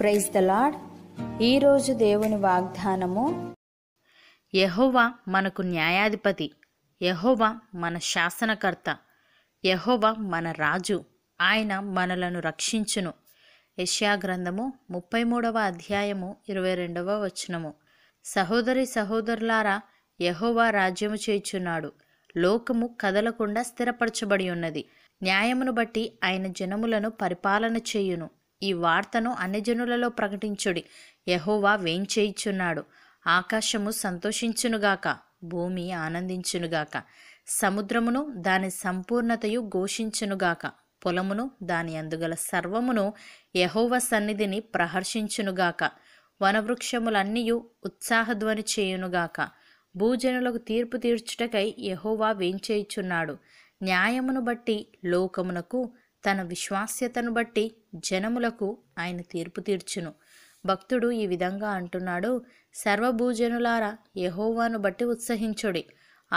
praise the lord ఈరోజు దేవుని వాగ్దానము యహోవా మనకు న్యాయాధిపతి యహోవా మన శాసనకర్త యహోవా మన రాజు ఆయన మనలను రక్షించును గ్రంథము ముప్పై మూడవ అధ్యాయము ఇరవై రెండవ వచనము సహోదరి సహోదరులారా యహోవా రాజ్యము చేయుచున్నాడు లోకము కదలకుండా స్థిరపరచబడి ఉన్నది న్యాయమును బట్టి ఆయన జనములను పరిపాలన చేయును ఈ వార్తను అన్యజనులలో ప్రకటించుడి యహోవా వేంచేయిచున్నాడు ఆకాశము సంతోషించునుగాక భూమి ఆనందించునుగాక సముద్రమును దాని సంపూర్ణతయు ఘోషించునుగాక పొలమును దాని అందుగల సర్వమును యహోవ సన్నిధిని ప్రహర్షించునుగాక వనవృక్షములన్నీ ఉత్సాహధ్వని చేయునుగాక భూజనులకు తీర్పు తీర్చుటకై యహోవా వేంచేయుచున్నాడు న్యాయమును బట్టి లోకమునకు తన విశ్వాస్యతను బట్టి జనములకు ఆయన తీర్పు తీర్చును భక్తుడు ఈ విధంగా అంటున్నాడు సర్వభూజనులార యహోవాను బట్టి ఉత్సహించుడి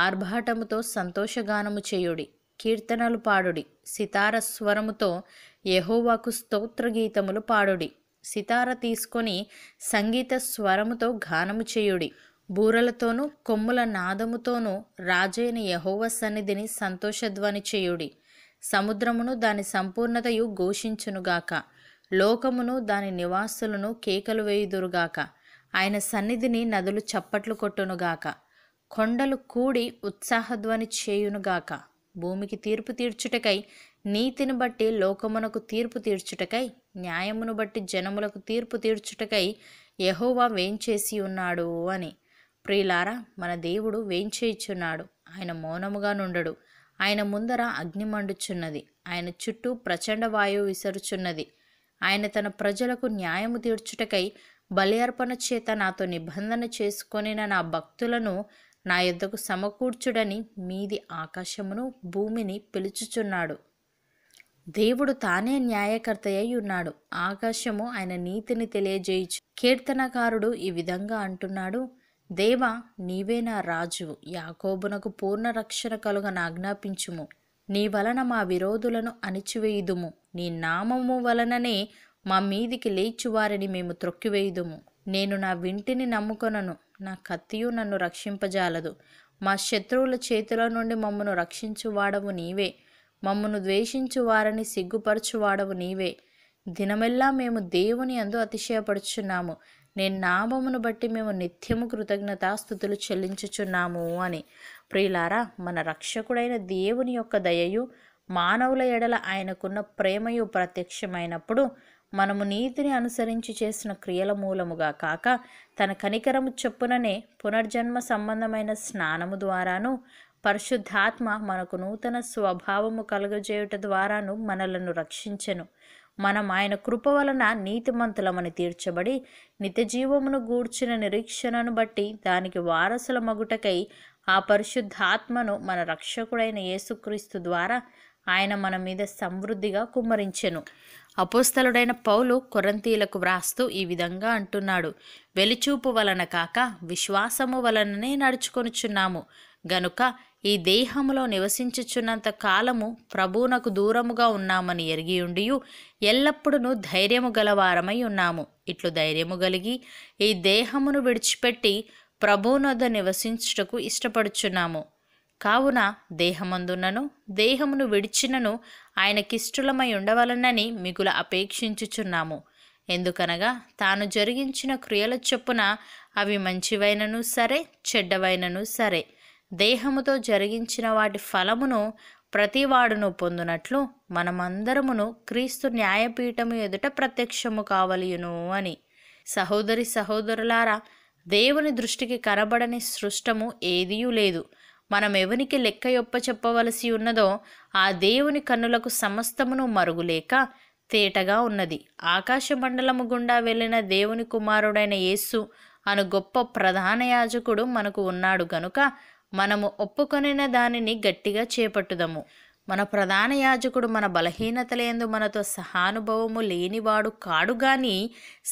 ఆర్భాటముతో సంతోషగానము చేయుడి కీర్తనలు పాడుడి సితార స్వరముతో యహోవాకు గీతములు పాడుడి సితార తీసుకొని సంగీత స్వరముతో గానము చేయుడి బూరలతోనూ కొమ్ముల నాదముతోనూ రాజైన యహోవ సన్నిధిని సంతోషధ్వని చేయుడి సముద్రమును దాని సంపూర్ణతయు ఘోషించునుగాక లోకమును దాని నివాసులను కేకలు వేయుదురుగాక ఆయన సన్నిధిని నదులు చప్పట్లు కొట్టునుగాక కొండలు కూడి ఉత్సాహధ్వని చేయునుగాక భూమికి తీర్పు తీర్చుటకై నీతిని బట్టి లోకమునకు తీర్పు తీర్చుటకై న్యాయమును బట్టి జనములకు తీర్పు తీర్చుటకై యహోవా వేంచేసి ఉన్నాడు అని ప్రియులారా మన దేవుడు వేంచేయిచున్నాడు ఆయన మౌనముగా నుండడు ఆయన ముందర అగ్ని మండుచున్నది ఆయన చుట్టూ ప్రచండ వాయువు విసరుచున్నది ఆయన తన ప్రజలకు న్యాయము తీర్చుటకై బలి అర్పణ చేత నాతో నిబంధన చేసుకొని నా భక్తులను నా యుద్ధకు సమకూర్చుడని మీది ఆకాశమును భూమిని పిలుచుచున్నాడు దేవుడు తానే అయి ఉన్నాడు ఆకాశము ఆయన నీతిని తెలియజేయచ్చు కీర్తనకారుడు ఈ విధంగా అంటున్నాడు దేవా నీవే నా రాజు యాకోబునకు పూర్ణ రక్షణ కలుగ నాజ్ఞాపించుము నీ వలన మా విరోధులను అణిచివేయుదుము నీ నామము వలననే మా మీదికి లేచి వారిని మేము త్రొక్కివేయుదుము నేను నా వింటిని నమ్ముకొనను నా కత్తియు నన్ను రక్షింపజాలదు మా శత్రువుల చేతుల నుండి మమ్మను రక్షించువాడవు నీవే మమ్మను ద్వేషించు వారిని సిగ్గుపరచువాడవు నీవే దినమెల్లా మేము దేవుని అందు అతిశయపడుచున్నాము నేను నామమును బట్టి మేము నిత్యము కృతజ్ఞతాస్థుతులు చెల్లించుచున్నాము అని ప్రియులారా మన రక్షకుడైన దేవుని యొక్క దయయు మానవుల ఎడల ఆయనకున్న ప్రేమయు ప్రత్యక్షమైనప్పుడు మనము నీతిని అనుసరించి చేసిన క్రియల మూలముగా కాక తన కనికరము చొప్పుననే పునర్జన్మ సంబంధమైన స్నానము ద్వారాను పరిశుద్ధాత్మ మనకు నూతన స్వభావము కలుగజేయుట ద్వారాను మనలను రక్షించెను మనం ఆయన కృప వలన నీతిమంతులమని తీర్చబడి నిత్యజీవమును గూర్చిన నిరీక్షణను బట్టి దానికి వారసుల మగుటకై ఆ పరిశుద్ధాత్మను మన రక్షకుడైన యేసుక్రీస్తు ద్వారా ఆయన మన మీద సమృద్ధిగా కుమ్మరించెను అపోస్తలుడైన పౌలు కొరంతీలకు వ్రాస్తూ ఈ విధంగా అంటున్నాడు వెలిచూపు వలన కాక విశ్వాసము వలననే నడుచుకొనుచున్నాము గనుక ఈ దేహములో నివసించుచున్నంత కాలము ప్రభువునకు దూరముగా ఉన్నామని ఎరిగియుండి ఎల్లప్పుడూ ధైర్యము గలవారమై ఉన్నాము ఇట్లు ధైర్యము కలిగి ఈ దేహమును విడిచిపెట్టి ప్రభువునొద్ద నివసించుటకు ఇష్టపడుచున్నాము కావున దేహమందున్నను దేహమును విడిచినను ఆయనకిష్టులమై ఉండవలనని మిగుల అపేక్షించుచున్నాము ఎందుకనగా తాను జరిగించిన క్రియల చొప్పున అవి మంచివైనను సరే చెడ్డవైనను సరే దేహముతో జరిగించిన వాటి ఫలమును ప్రతివాడును పొందునట్లు మనమందరమును క్రీస్తు న్యాయపీఠము ఎదుట ప్రత్యక్షము కావలియును అని సహోదరి సహోదరులారా దేవుని దృష్టికి కనబడని సృష్టము ఏదీ లేదు మనం ఎవనికి లెక్క యొప్ప చెప్పవలసి ఉన్నదో ఆ దేవుని కన్నులకు సమస్తమును మరుగులేక తేటగా ఉన్నది ఆకాశ మండలము గుండా వెళ్ళిన దేవుని కుమారుడైన యేసు అను గొప్ప ప్రధాన యాజకుడు మనకు ఉన్నాడు గనుక మనము ఒప్పుకొనిన దానిని గట్టిగా చేపట్టుదము మన ప్రధాన యాజకుడు మన బలహీనతలేందు మనతో సహానుభవము లేనివాడు కాడు గాని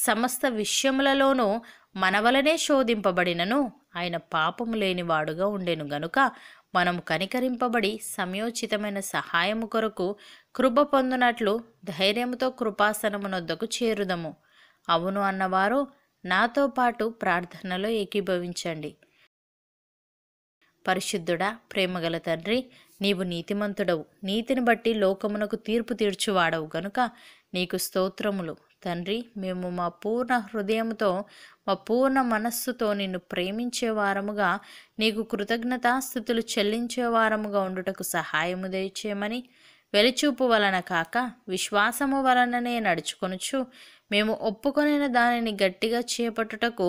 సమస్త విషయములలోనూ మన వలనే శోధింపబడినను ఆయన పాపము లేనివాడుగా ఉండెను గనుక మనము కనికరింపబడి సమయోచితమైన సహాయము కొరకు కృప పొందినట్లు ధైర్యంతో కృపాసనమునొద్దకు చేరుదము అవును అన్నవారు నాతో పాటు ప్రార్థనలో ఏకీభవించండి పరిశుద్ధుడా ప్రేమగల తండ్రి నీవు నీతిమంతుడవు నీతిని బట్టి లోకమునకు తీర్పు తీర్చువాడవు గనుక నీకు స్తోత్రములు తండ్రి మేము మా పూర్ణ హృదయంతో మా పూర్ణ మనస్సుతో నిన్ను ప్రేమించేవారముగా నీకు కృతజ్ఞతాస్థుతులు చెల్లించేవారముగా ఉండుటకు సహాయము దయచేయమని వెలిచూపు వలన కాక విశ్వాసము వలననే నడుచుకొనుచు మేము ఒప్పుకొనిన దానిని గట్టిగా చేపట్టుటకు